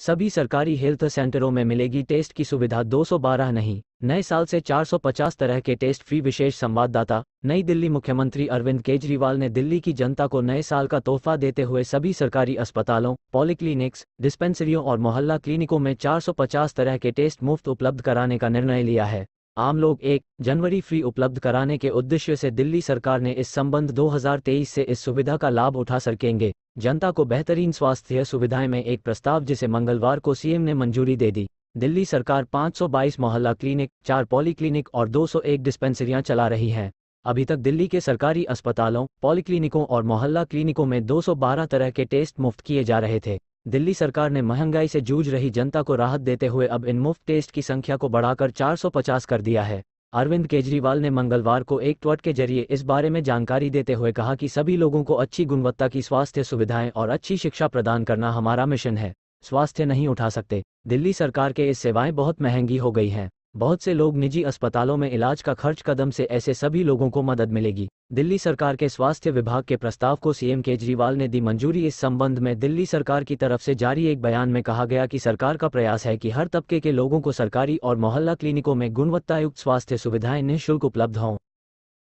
सभी सरकारी हेल्थ सेंटरों में मिलेगी टेस्ट की सुविधा 212 नहीं नए साल से 450 तरह के टेस्ट फ्री विशेष संवाददाता नई दिल्ली मुख्यमंत्री अरविंद केजरीवाल ने दिल्ली की जनता को नए साल का तोहफा देते हुए सभी सरकारी अस्पतालों पॉलीक्लिनिक्स डिस्पेंसरियों और मोहल्ला क्लिनिकों में 450 तरह के टेस्ट मुफ्त उपलब्ध कराने का निर्णय लिया है आम लोग एक जनवरी फ्री उपलब्ध कराने के उद्देश्य से दिल्ली सरकार ने इस संबंध 2023 से इस सुविधा का लाभ उठा सकेंगे जनता को बेहतरीन स्वास्थ्य सुविधाएं में एक प्रस्ताव जिसे मंगलवार को सीएम ने मंजूरी दे दी दिल्ली सरकार 522 मोहल्ला क्लिनिक चार पॉली और 201 डिस्पेंसरियाँ चला रही है अभी तक दिल्ली के सरकारी अस्पतालों पॉलीक्लिनिकों और मोहल्ला क्लिनिकों में दो तरह के टेस्ट मुफ्त किए जा रहे थे दिल्ली सरकार ने महंगाई से जूझ रही जनता को राहत देते हुए अब इन मुफ्त टेस्ट की संख्या को बढ़ाकर 450 कर दिया है अरविंद केजरीवाल ने मंगलवार को एक ट्वीट के जरिए इस बारे में जानकारी देते हुए कहा कि सभी लोगों को अच्छी गुणवत्ता की स्वास्थ्य सुविधाएं और अच्छी शिक्षा प्रदान करना हमारा मिशन है स्वास्थ्य नहीं उठा सकते दिल्ली सरकार के इस सेवाएं बहुत महंगी हो गई हैं बहुत से लोग निजी अस्पतालों में इलाज का खर्च कदम से ऐसे सभी लोगों को मदद मिलेगी दिल्ली सरकार के स्वास्थ्य विभाग के प्रस्ताव को सीएम केजरीवाल ने दी मंजूरी इस संबंध में दिल्ली सरकार की तरफ से जारी एक बयान में कहा गया कि सरकार का प्रयास है कि हर तबके के लोगों को सरकारी और मोहल्ला क्लिनिकों में गुणवत्तायुक्त स्वास्थ्य सुविधाएं निःशुल्क उपलब्ध हों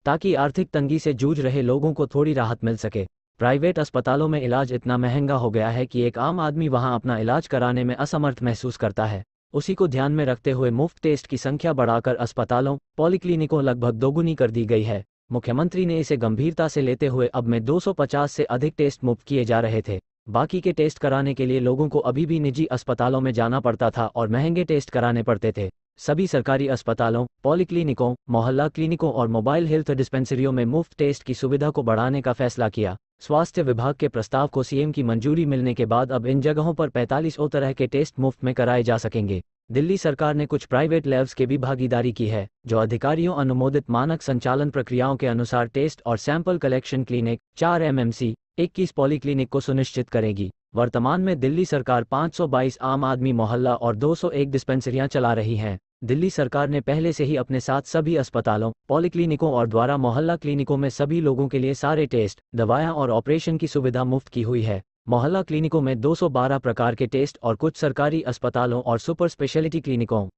ताकि आर्थिक तंगी से जूझ रहे लोगों को थोड़ी राहत मिल सके प्राइवेट अस्पतालों में इलाज इतना महंगा हो गया है कि एक आम आदमी वहां अपना इलाज कराने में असमर्थ महसूस करता है उसी को ध्यान में रखते हुए मुफ्त टेस्ट की संख्या बढ़ाकर अस्पतालों पॉलीक्लिनिकों लगभग दोगुनी कर दी गई है मुख्यमंत्री ने इसे गंभीरता से लेते हुए अब में 250 से अधिक टेस्ट मुफ्त किए जा रहे थे बाकी के टेस्ट कराने के लिए लोगों को अभी भी निजी अस्पतालों में जाना पड़ता था और महंगे टेस्ट कराने पड़ते थे सभी सरकारी अस्पतालों पॉलीक्लिनिकों मोहल्ला क्लिनिकों और मोबाइल हेल्थ डिस्पेंसरियों में मुफ्त टेस्ट की सुविधा को बढ़ाने का फैसला किया स्वास्थ्य विभाग के प्रस्ताव को सीएम की मंजूरी मिलने के बाद अब इन जगहों पर पैंतालीस ओ तरह के टेस्ट मुफ्त में कराए जा सकेंगे दिल्ली सरकार ने कुछ प्राइवेट लैब्स की भी भागीदारी की है जो अधिकारियों अनुमोदित मानक संचालन प्रक्रियाओं के अनुसार टेस्ट और सैंपल कलेक्शन क्लिनिक चार एमएमसी 21 पॉलीक्लिनिक को सुनिश्चित करेगी वर्तमान में दिल्ली सरकार 522 आम आदमी मोहल्ला और 201 डिस्पेंसरियां चला रही हैं दिल्ली सरकार ने पहले से ही अपने साथ सभी अस्पतालों पॉलिक्लिनिकों और द्वारा मोहल्ला क्लिनिकों में सभी लोगों के लिए सारे टेस्ट दवाया और ऑपरेशन की सुविधा मुफ्त की हुई है मोहल्ला क्लिनिकों में 212 प्रकार के टेस्ट और कुछ सरकारी अस्पतालों और सुपर स्पेशलिटी क्लिनिकों